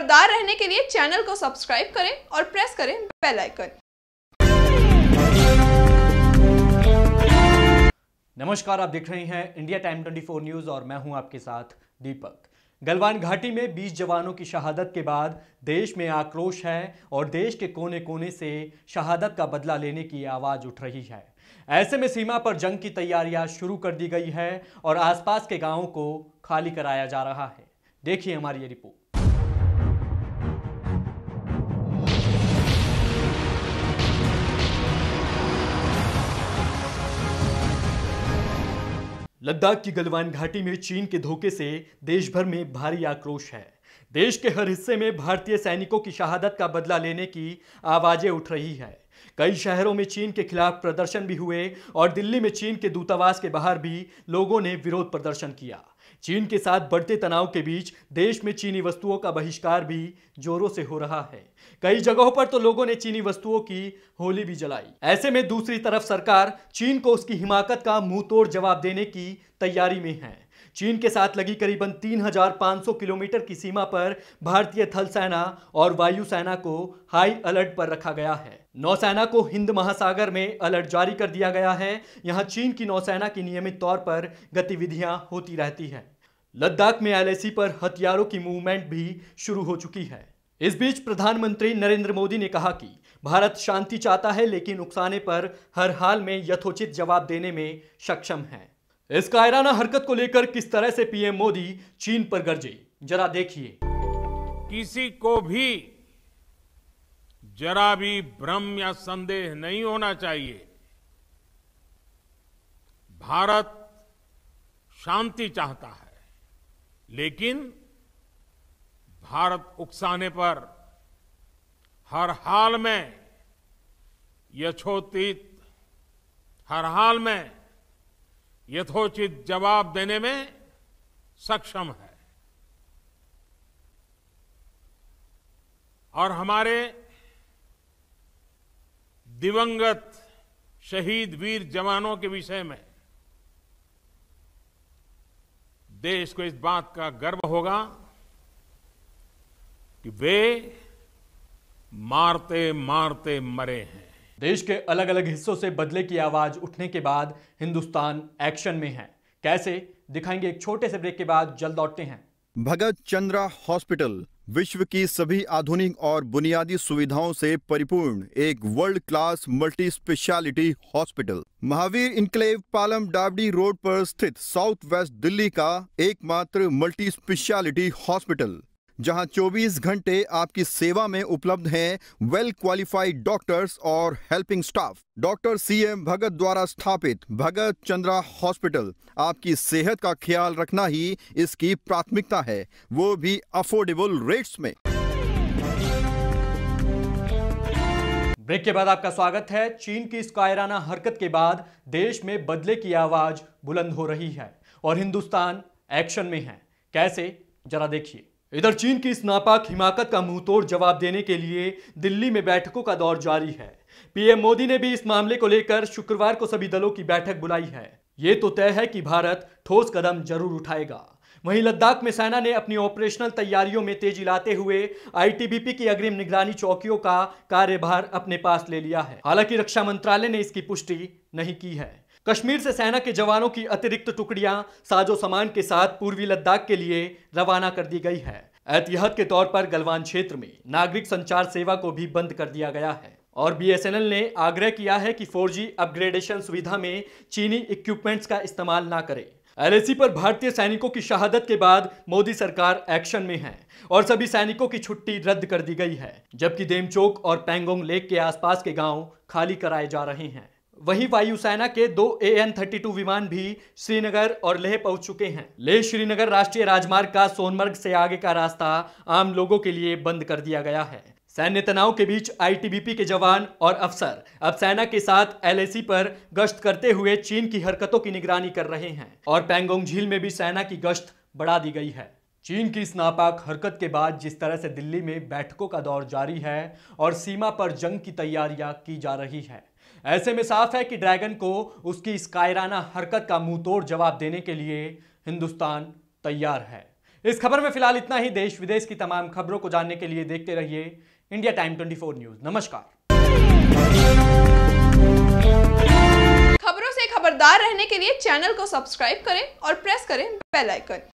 खबरदार रहने के लिए चैनल को सब्सक्राइब करें और प्रेस करें बेल आइकन नमस्कार आप देख रहे हैं इंडिया टाइम 24 न्यूज और मैं हूं आपके साथ दीपक गलवान घाटी में 20 जवानों की शहादत के बाद देश में आक्रोश है और देश के कोने कोने से शहादत का बदला लेने की आवाज़ उठ रही है ऐसे में सीमा पर जंग की तैयारियां शुरू कर दी गई है और आसपास के गांवों को खाली कराया जा रहा है देखिए हमारी ये रिपोर्ट लद्दाख की गलवान घाटी में चीन के धोखे से देश भर में भारी आक्रोश है देश के हर हिस्से में भारतीय सैनिकों की शहादत का बदला लेने की आवाजें उठ रही है कई शहरों में चीन के खिलाफ प्रदर्शन भी हुए और दिल्ली में चीन के दूतावास के बाहर भी लोगों ने विरोध प्रदर्शन किया चीन के साथ बढ़ते तनाव के बीच देश में चीनी वस्तुओं का बहिष्कार भी जोरों से हो रहा है कई जगहों पर तो लोगों ने चीनी वस्तुओं की होली भी जलाई ऐसे में दूसरी तरफ सरकार चीन को उसकी हिमाकत का मुंह तोड़ जवाब देने की तैयारी में है चीन के साथ लगी करीबन 3,500 किलोमीटर की सीमा पर भारतीय थल सेना और वायु सेना को हाई अलर्ट पर रखा गया है नौसेना को हिंद महासागर में अलर्ट जारी कर दिया गया है यहां चीन की नौसेना की नियमित तौर पर गतिविधियां होती रहती हैं लद्दाख में एल पर हथियारों की मूवमेंट भी शुरू हो चुकी है इस बीच प्रधानमंत्री नरेंद्र मोदी ने कहा कि भारत शांति चाहता है लेकिन उकसाने पर हर हाल में यथोचित जवाब देने में सक्षम है इस कायराना हरकत को लेकर किस तरह से पीएम मोदी चीन पर गर्जे जरा देखिए किसी को भी जरा भी भ्रम या संदेह नहीं होना चाहिए भारत शांति चाहता है लेकिन भारत उकसाने पर हर हाल में यथोचित हर हाल में यथोचित जवाब देने में सक्षम है और हमारे दिवंगत शहीद वीर जवानों के विषय में देश को इस बात का गर्व होगा कि वे मारते मारते मरे हैं देश के अलग अलग हिस्सों से बदले की आवाज उठने के बाद हिंदुस्तान एक्शन में है कैसे दिखाएंगे एक छोटे से ब्रेक के बाद जल्द लौटते हैं भगत चंद्रा हॉस्पिटल विश्व की सभी आधुनिक और बुनियादी सुविधाओं से परिपूर्ण एक world class multi specialty hospital Mahavir enclave Palam Dabri road पर स्थित साउथ वेस्ट दिल्ली का एकमात्र मल्टी स्पेशलिटी हॉस्पिटल जहां 24 घंटे आपकी सेवा में उपलब्ध हैं वेल क्वालिफाइड डॉक्टर्स और हेल्पिंग स्टाफ डॉक्टर सीएम भगत द्वारा स्थापित भगत चंद्रा हॉस्पिटल आपकी सेहत का ख्याल रखना ही इसकी प्राथमिकता है वो भी अफोर्डेबल रेट्स में ब्रेक के बाद आपका स्वागत है चीन की इस कायराना हरकत के बाद देश में बदले की आवाज बुलंद हो रही है और हिंदुस्तान एक्शन में है कैसे जरा देखिए इधर चीन की इस नापाक हिमाकत का मुंहतोड़ जवाब देने के लिए दिल्ली में बैठकों का दौर जारी है पीएम मोदी ने भी इस मामले को लेकर शुक्रवार को सभी दलों की बैठक बुलाई है ये तो तय है कि भारत ठोस कदम जरूर उठाएगा वहीं लद्दाख में सेना ने अपनी ऑपरेशनल तैयारियों में तेजी लाते हुए आईटीबीपी की अग्रिम निगरानी चौकियों का कार्यभार अपने पास ले लिया है हालांकि रक्षा मंत्रालय ने इसकी पुष्टि नहीं की है कश्मीर से सेना के जवानों की अतिरिक्त टुकड़ियां साजो सामान के साथ पूर्वी लद्दाख के लिए रवाना कर दी गई है एहतियात के तौर पर गलवान क्षेत्र में नागरिक संचार सेवा को भी बंद कर दिया गया है और बीएसएनएल ने आग्रह किया है कि 4G अपग्रेडेशन सुविधा में चीनी इक्विपमेंट्स का इस्तेमाल ना करें एलएसी पर भारतीय सैनिकों की शहादत के बाद मोदी सरकार एक्शन में है और सभी सैनिकों की छुट्टी रद्द कर दी गई है जबकि देमचौक और पैंगोंग लेक के आसपास के गांव खाली कराए जा रहे हैं वही वायुसेना के दो ए एन थर्टी टू विमान भी श्रीनगर और लेह पहुंच चुके हैं लेह श्रीनगर राष्ट्रीय राजमार्ग का सोनमर्ग से आगे का रास्ता आम लोगों के लिए बंद कर दिया गया है सैन्य तनाव के बीच आईटीबीपी के जवान और अफसर अब सेना के साथ एलएसी पर गश्त करते हुए चीन की हरकतों की निगरानी कर रहे हैं और पैंगोंग झील में भी सेना की गश्त बढ़ा दी गई है चीन की इस नापाक हरकत के बाद जिस तरह से दिल्ली में बैठकों का दौर जारी है और सीमा पर जंग की तैयारियां की जा रही है ऐसे में साफ है कि ड्रैगन को उसकी इस कायराना हरकत का तोड़ जवाब देने के लिए हिंदुस्तान तैयार है इस खबर में फिलहाल इतना ही देश विदेश की तमाम खबरों को जानने के लिए देखते रहिए इंडिया टाइम 24 न्यूज नमस्कार खबरों से खबरदार रहने के लिए चैनल को सब्सक्राइब करें और प्रेस करें बेल आइकन